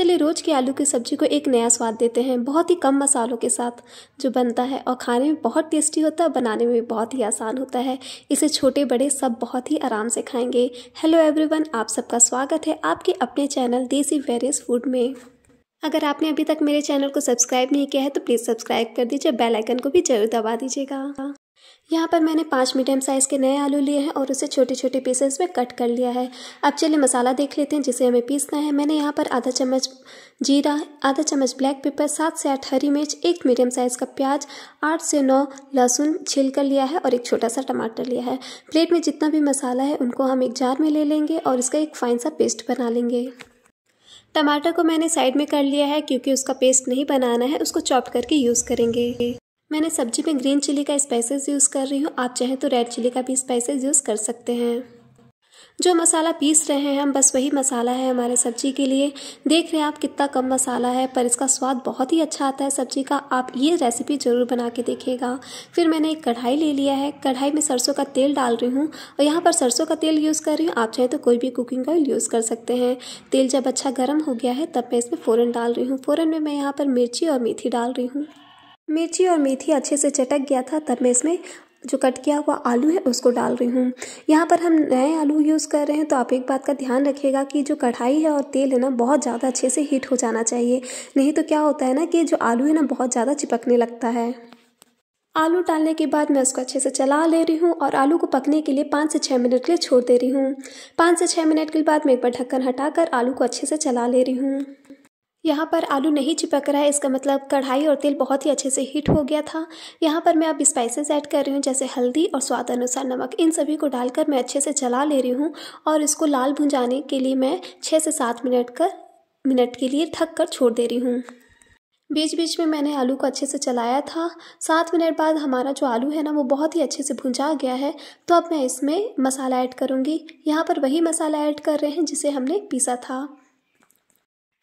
चलिए रोज़ की आलू की सब्जी को एक नया स्वाद देते हैं बहुत ही कम मसालों के साथ जो बनता है और खाने में बहुत टेस्टी होता है बनाने में भी बहुत ही आसान होता है इसे छोटे बड़े सब बहुत ही आराम से खाएंगे हेलो एवरीवन आप सबका स्वागत है आपके अपने चैनल देसी वेरियस फूड में अगर आपने अभी तक मेरे चैनल को सब्सक्राइब नहीं किया है तो प्लीज़ सब्सक्राइब कर दीजिए बेलाइकन को भी जरूर दबा दीजिएगा यहाँ पर मैंने पाँच मीडियम साइज़ के नए आलू लिए हैं और उसे छोटे छोटे पीसेस में कट कर लिया है अब चलिए मसाला देख लेते हैं जिसे हमें पीसना है मैंने यहाँ पर आधा चम्मच जीरा आधा चम्मच ब्लैक पेपर सात से आठ हरी मिर्च एक मीडियम साइज़ का प्याज आठ से नौ लहसुन छील कर लिया है और एक छोटा सा टमाटर लिया है प्लेट में जितना भी मसाला है उनको हम एक जार में ले लेंगे और इसका एक फाइन सा पेस्ट बना लेंगे टमाटर को मैंने साइड में कर लिया है क्योंकि उसका पेस्ट नहीं बनाना है उसको चॉप करके यूज़ करेंगे मैंने सब्जी में ग्रीन चिली का स्पाइसेस यूज़ कर रही हूँ आप चाहें तो रेड चिली का भी स्पाइसेस यूज़ कर सकते हैं जो मसाला पीस रहे हैं हम बस वही मसाला है हमारे सब्जी के लिए देख रहे हैं आप कितना कम मसाला है पर इसका स्वाद बहुत ही अच्छा आता है सब्जी का आप ये रेसिपी ज़रूर बना के देखिएगा फिर मैंने एक कढ़ाई ले लिया है कढ़ाई में सरसों का तेल डाल रही हूँ और यहाँ पर सरसों का तेल यूज़ कर रही हूँ आप चाहे तो कोई भी कुकिंग ऑयल यूज़ कर सकते हैं तेल जब अच्छा गर्म हो गया है तब मैं इसमें फ़ौरन डाल रही हूँ फ़ौरन में मैं यहाँ पर मिर्ची और मेथी डाल रही हूँ मिर्ची और मेथी अच्छे से चटक गया था तब मैं इसमें जो कट किया हुआ आलू है उसको डाल रही हूँ यहाँ पर हम नए आलू यूज़ कर रहे हैं तो आप एक बात का ध्यान रखिएगा कि जो कढ़ाई है और तेल है ना बहुत ज़्यादा अच्छे से हीट हो जाना चाहिए नहीं तो क्या होता है ना कि जो आलू है ना बहुत ज़्यादा चिपकने लगता है आलू डालने के बाद मैं उसको अच्छे से चला ले रही हूँ और आलू को पकने के लिए पाँच से छः मिनट के लिए छोड़ दे रही हूँ पाँच से छः मिनट के बाद मैं एक बार ढक्कन हटाकर आलू को अच्छे से चला ले रही हूँ यहाँ पर आलू नहीं चिपक रहा है इसका मतलब कढ़ाई और तेल बहुत ही अच्छे से हीट हो गया था यहाँ पर मैं अब स्पाइसेस ऐड कर रही हूँ जैसे हल्दी और स्वाद अनुसार नमक इन सभी को डालकर मैं अच्छे से चला ले रही हूँ और इसको लाल भुंजाने के लिए मैं छः से सात मिनट कर मिनट के लिए ढक कर छोड़ दे रही हूँ बीच बीच में मैंने आलू को अच्छे से चलाया था सात मिनट बाद हमारा जो आलू है ना वो बहुत ही अच्छे से भुंजा गया है तो अब मैं इसमें मसाला ऐड करूँगी यहाँ पर वही मसाला ऐड कर रहे हैं जिसे हमने पीसा था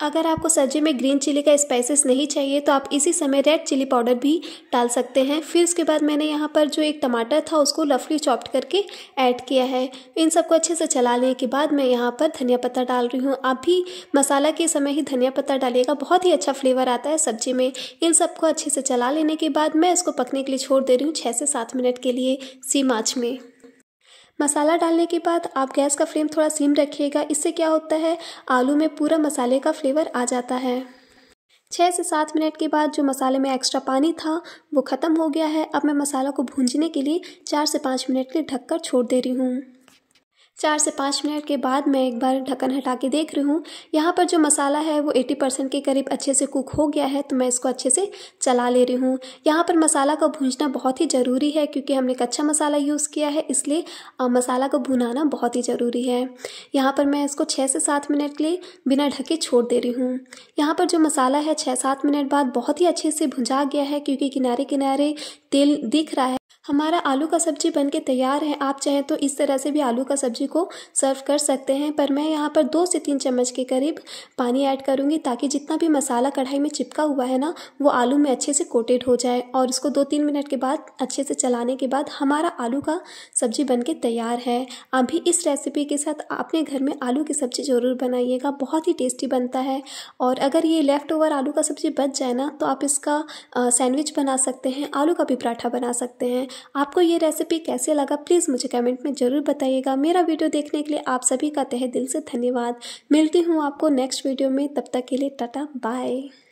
अगर आपको सब्जी में ग्रीन चिली का स्पाइसेस नहीं चाहिए तो आप इसी समय रेड चिली पाउडर भी डाल सकते हैं फिर उसके बाद मैंने यहाँ पर जो एक टमाटर था उसको लफली चॉप्ड करके ऐड किया है इन सबको अच्छे से चला लेने के बाद मैं यहाँ पर धनिया पत्ता डाल रही हूँ आप भी मसाला के समय ही धनिया पत्ता डालिएगा बहुत ही अच्छा फ्लेवर आता है सब्जी में इन सबको अच्छे से चला लेने के बाद मैं इसको पकने के लिए छोड़ दे रही हूँ छः से सात मिनट के लिए सीम आँच में मसाला डालने के बाद आप गैस का फ्लेम थोड़ा सिम रखिएगा इससे क्या होता है आलू में पूरा मसाले का फ्लेवर आ जाता है छः से सात मिनट के बाद जो मसाले में एक्स्ट्रा पानी था वो ख़त्म हो गया है अब मैं मसाला को भूंजने के लिए चार से पाँच मिनट के लिए ढककर छोड़ दे रही हूँ चार से पाँच मिनट के बाद मैं एक बार ढक्कन हटा के देख रही हूँ यहाँ पर जो मसाला है वो 80 परसेंट के करीब अच्छे से कुक हो गया है तो मैं इसको अच्छे से चला ले रही हूँ यहाँ पर मसाला को भूंजना बहुत ही ज़रूरी है क्योंकि हमने कच्चा मसाला यूज़ किया है इसलिए मसाला को भुनाना बहुत ही ज़रूरी है यहाँ पर मैं इसको छः से सात मिनट के लिए बिना ढके छोड़ दे रही हूँ यहाँ पर जो मसाला है छः सात मिनट बाद बहुत ही अच्छे से भुंजा गया है क्योंकि किनारे किनारे तेल दिख रहा है हमारा आलू का सब्जी बन के तैयार है आप चाहें तो इस तरह से भी आलू का सब्जी को सर्व कर सकते हैं पर मैं यहाँ पर दो से तीन चम्मच के करीब पानी ऐड करूँगी ताकि जितना भी मसाला कढ़ाई में चिपका हुआ है ना वो आलू में अच्छे से कोटेड हो जाए और इसको दो तीन मिनट के बाद अच्छे से चलाने के बाद हमारा आलू का सब्जी बन के तैयार है आप इस रेसिपी के साथ अपने घर में आलू की सब्जी ज़रूर बनाइएगा बहुत ही टेस्टी बनता है और अगर ये लेफ़्ट ओवर आलू का सब्जी बच जाए ना तो आप इसका सैंडविच बना सकते हैं आलू का भी पराठा बना सकते हैं आपको ये रेसिपी कैसे लगा प्लीज़ मुझे कमेंट में ज़रूर बताइएगा मेरा वीडियो देखने के लिए आप सभी का तहे दिल से धन्यवाद मिलती हूँ आपको नेक्स्ट वीडियो में तब तक के लिए टाटा बाय